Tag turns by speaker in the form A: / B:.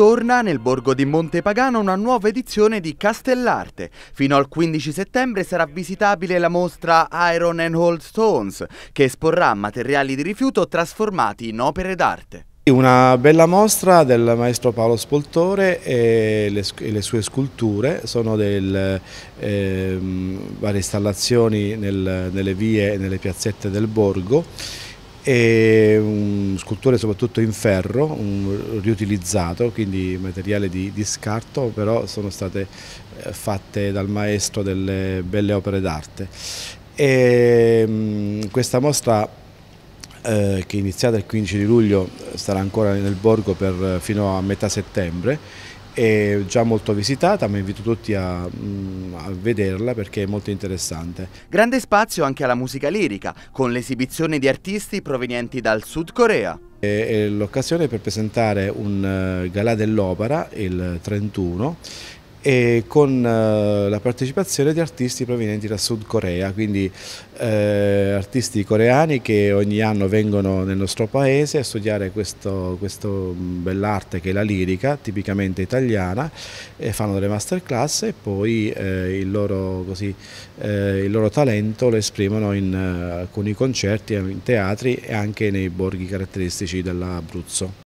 A: Torna nel borgo di Montepagano una nuova edizione di Castellarte. Fino al 15 settembre sarà visitabile la mostra Iron and Old Stones, che esporrà materiali di rifiuto trasformati in opere d'arte.
B: Una bella mostra del maestro Paolo Spoltore e le, e le sue sculture, sono del, eh, varie installazioni nel, nelle vie e nelle piazzette del borgo è un scultore soprattutto in ferro, riutilizzato, quindi materiale di, di scarto, però sono state eh, fatte dal maestro delle belle opere d'arte. Mm, questa mostra eh, che è iniziata il 15 di luglio starà ancora nel borgo per, fino a metà settembre è già molto visitata, ma invito tutti a, mm, a,
A: vederla perché è molto
B: interessante.
A: Grande spazio anche alla musica lirica, con l'esibizione di artisti provenienti dal Sud Corea.
B: È, è l'occasione per presentare un eh, galà dell'opera, il 31, e con eh, la partecipazione di artisti provenienti da Sud Corea, quindi eh, artisti coreani che ogni anno vengono nel nostro paese a studiare questa mm, bell'arte che è la lirica, tipicamente italiana, e fanno delle masterclass e poi eh, il, loro, così, eh, il, loro, talento lo esprimono in eh, alcuni concerti, in teatri e anche nei borghi caratteristici dell'Abruzzo.